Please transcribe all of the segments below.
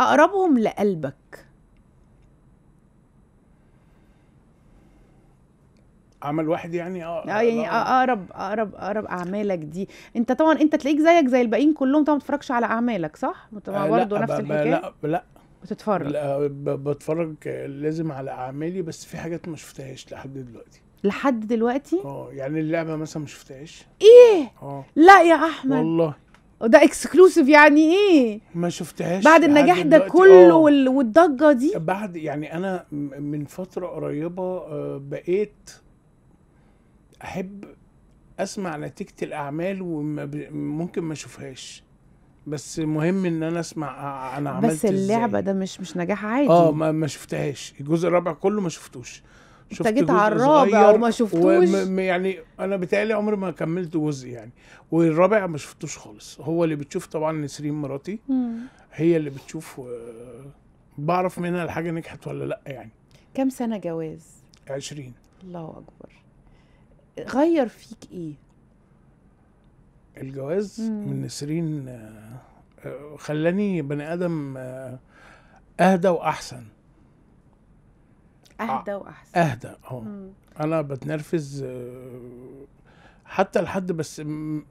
أقربهم لقلبك عمل واحد يعني اه اه يعني اقرب اقرب اقرب اعمالك دي انت طبعا انت تلاقيك زيك زي الباقيين كلهم طبعا ما بتتفرجش على اعمالك صح؟ طبعا آه برضه نفس الحكايه لا لا بتتفرج لا بتفرج لازم على اعمالي بس في حاجات ما شفتهاش لحد دلوقتي لحد دلوقتي؟ اه يعني اللعبه مثلا ما شفتهاش ايه؟ اه لا يا احمد والله ده اكسكلوسيف يعني ايه ما شفتهاش بعد النجاح ده كله آه. والضجه دي بعد يعني انا من فتره قريبه آه، بقيت احب اسمع نتيجه الاعمال وممكن ما اشوفهاش بس مهم ان انا اسمع انا عملت بس اللعبه ده مش مش نجاح عادي اه ما, ما شفتهاش الجزء الرابع كله ما شفتوش انت جيت على الرابع وما شفتوش وم يعني انا بتهيألي عمري ما كملت جزء يعني والرابع ما شفتوش خالص هو اللي بتشوف طبعا نسرين مراتي مم. هي اللي بتشوف آه، بعرف منها الحاجه نجحت ولا لا يعني كم سنه جواز 20 الله اكبر غير فيك ايه الجواز مم. من نسرين آه، آه، خلاني بني ادم اهدى واحسن اهدى آه. واحسن اهدى اه انا بتنرفز آه، حتى لحد بس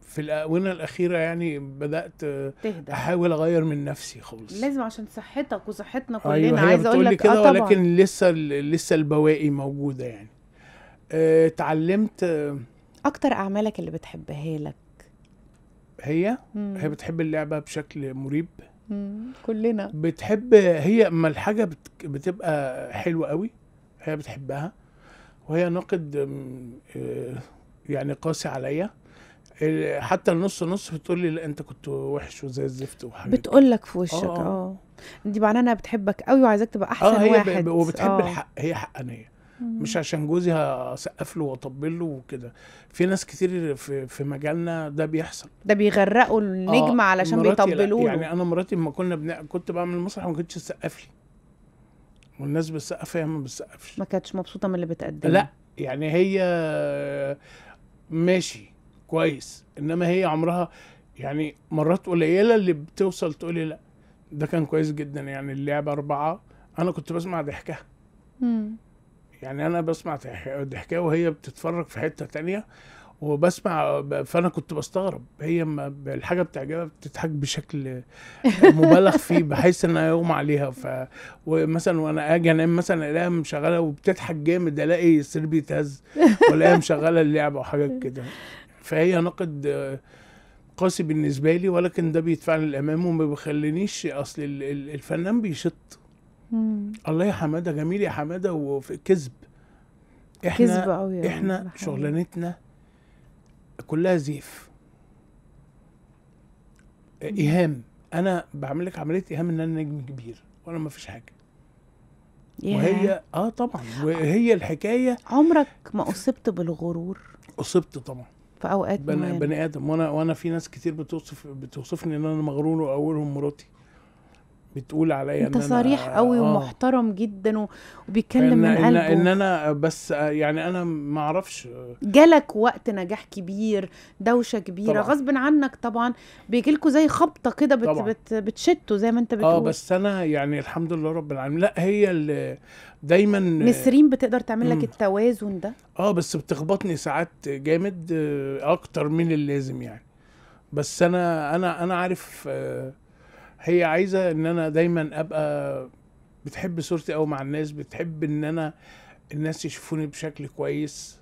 في الاونه الاخيره يعني بدات آه، تهدى. احاول اغير من نفسي خالص لازم عشان صحتك وصحتنا أيوة، كلنا أيوة عايز اقول لك كده آه ولكن لسه لسه البواقي موجوده يعني اتعلمت أه اكتر اعمالك اللي بتحبها لك هي مم. هي بتحب اللعبه بشكل مريب مم. كلنا بتحب هي اما الحاجه بتبقى حلوه قوي هي بتحبها وهي نقد آه، يعني قاسي عليا حتى النص نص بتقول لي لا انت كنت وحش وزي الزفت وحاجات بتقول لك في آه، وشك آه. اه دي معناها انها بتحبك قوي وعايزاك تبقى احسن آه هي واحد وبتحب أوه. الحق هي حقانيه مش عشان جوزي هسقف له واطبل له وكده في ناس كتير في, في مجالنا ده بيحصل ده بيغرقوا النجم آه علشان بيطبلوه يعني انا مراتي لما كنا بنا... كنت بعمل مسرح ما كنتش تسقف لي والناس بتسقف هي ما بتسقفش ما كانتش مبسوطه من اللي بتقدمه لا يعني هي ماشي كويس انما هي عمرها يعني مرات قليله اللي بتوصل تقولي لا ده كان كويس جدا يعني اللعبه اربعه انا كنت بسمع ضحكها يعني انا بسمع ضحكها وهي بتتفرج في حته تانية وبسمع فانا كنت بستغرب هي الحاجه بتعجبها بتضحك بشكل مبالغ فيه بحيث ان اغمى عليها ف ومثلا وانا اجي انام مثلا الاقيها مشغله وبتضحك جامد الاقي السرير بيتهز والاقيها مشغله اللعبه وحاجات كده فهي نقد قاسي بالنسبه لي ولكن ده بيدفعني للامام وما بيخلينيش اصل الفنان بيشط الله يا حماده جميل يا حماده وكذب احنا كذب احنا شغلانتنا كلها زيف آه، ايهام انا بعمل لك عمليه ايهام ان انا نجم كبير وانا ما فيش حاجه yeah. وهي اه طبعا وهي الحكايه عمرك ما اصبت بالغرور اصبت طبعا في اوقات بني, بني ادم وانا وانا في ناس كتير بتوصف بتوصفني ان انا مغرور واولهم مراتي بتقول عليا انت إن صريح قوي آه ومحترم جدا وبيتكلم من قلبه إن, ان انا بس يعني انا ما اعرفش جالك وقت نجاح كبير دوشه كبيره طبعًا. غصب عنك طبعا بيجي لكم زي خبطه كده بت بت بتشته زي ما انت آه، بتقول اه بس انا يعني الحمد لله رب العالمين لا هي اللي دايما نسرين بتقدر تعمل لك التوازن ده اه بس بتخبطني ساعات جامد آه، اكتر من اللازم يعني بس انا انا انا عارف آه هي عايزه ان انا دايما ابقى بتحب صورتي قوي مع الناس بتحب ان انا الناس يشوفوني بشكل كويس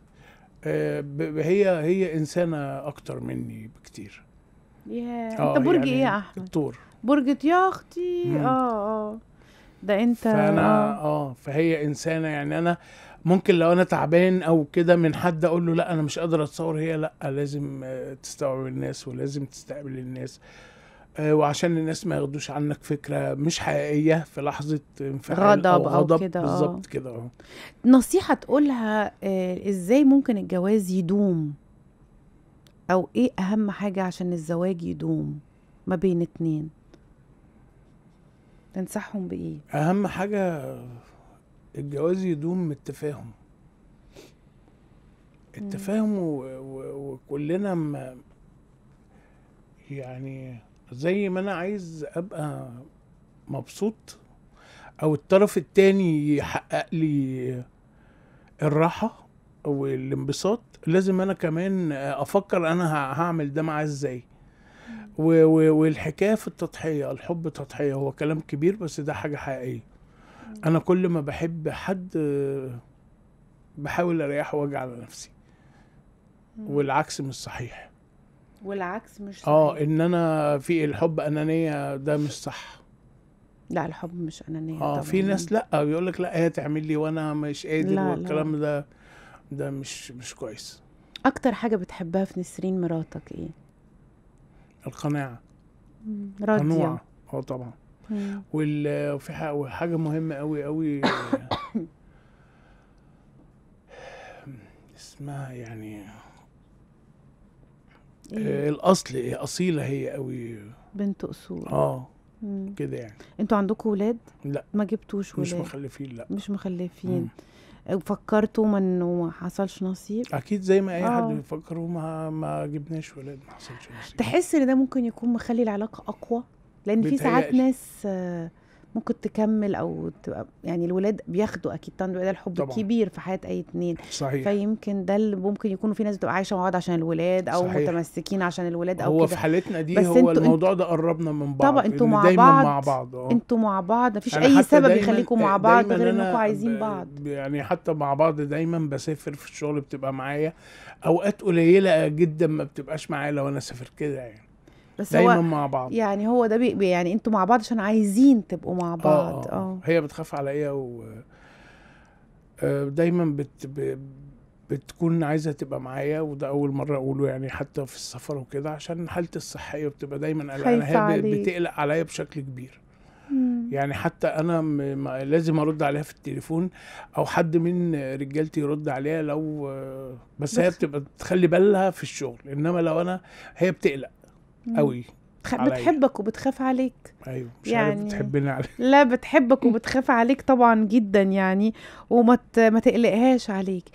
آه، هي هي انسانه اكتر مني بكتير ياه آه، انت برج يعني ايه يا احمد الطور برج يا اختي اه اه ده انت فانا آه. اه فهي انسانه يعني انا ممكن لو انا تعبان او كده من حد اقول له لا انا مش قادر اتصور هي لا لازم تستوعب الناس ولازم تستقبل الناس آه، وعشان الناس ما ياخدوش عنك فكره مش حقيقيه في لحظه انفعال غضب او غضب كده آه. بالظبط كده اه نصيحه تقولها آه، ازاي ممكن الجواز يدوم او ايه اهم حاجه عشان الزواج يدوم ما بين اتنين تنصحهم بايه اهم حاجه الجواز يدوم من التفاهم التفاهم وكلنا يعني زي ما انا عايز ابقى مبسوط او الطرف التاني يحقق لي الراحه والانبساط لازم انا كمان افكر انا هعمل ده معاه ازاي والحكايه في التضحيه الحب تضحيه هو كلام كبير بس ده حاجه حقيقيه انا كل ما بحب حد بحاول اريحه واجي على نفسي والعكس مش صحيح والعكس مش آه، صحيح اه ان انا في الحب انانيه ده مش صح لا الحب مش انانيه اه في ناس لا بيقول لك لا هي تعمل لي وانا مش قادر لا والكلام لا. ده ده مش مش كويس اكتر حاجه بتحبها في نسرين مراتك ايه القناعه راضيه اه طبعا وال وفي حاجه مهمه قوي قوي اسمها يعني إيه. إيه، الاصل ايه اصيله هي قوي بنت اصول اه كده يعني انتوا عندكم ولاد لا ما جبتوش ولاد مش مخلفين لا مش مخلفين مم. فكرتوا ما انه ما حصلش نصيب اكيد زي ما اي آه. حد بيفكر وما ما جبناش ولاد ما حصلش نصيب تحس ان ده ممكن يكون مخلي العلاقه اقوى لان في ساعات ناس آه ممكن تكمل او تبقى يعني الولاد بياخدوا اكيد طبعا ده الحب طبعا. الكبير في حياه اي اتنين صحيح فيمكن ده اللي ممكن يكونوا في ناس بتبقى عايشه مع بعض عشان الولاد او صحيح. متمسكين عشان الولاد او هو كده. في حالتنا دي بس هو الموضوع ده قربنا من بعض طبعا انتوا مع, بعض مع بعض آه. انتوا مع بعض مفيش يعني اي سبب يخليكم مع بعض غير انكم عايزين بعض يعني حتى مع بعض دايما بسافر في الشغل بتبقى معايا اوقات قليله جدا ما بتبقاش معايا لو انا سافر كده يعني بس دايما هو مع بعض يعني هو ده بي يعني انتوا مع بعض عشان عايزين تبقوا مع آه، بعض اه, آه. هي بتخاف عليا إيه و آه، دايما بت... ب... بتكون عايزه تبقى معايا وده اول مره اقوله يعني حتى في السفر وكده عشان حالتي الصحيه بتبقى دايما قلقانه هي بتقلق عليا بشكل كبير مم. يعني حتى انا م... لازم ارد عليها في التليفون او حد من رجالتي يرد عليها لو بس, آه، بس هي بتبقى تخلي بالها في الشغل انما لو انا هي بتقلق قوي بتخ... بتحبك وبتخاف عليك ايوه مش يعني... عارف بتحبني عليك لا بتحبك وبتخاف عليك طبعا جدا يعني وما ت... ما تقلقهاش عليك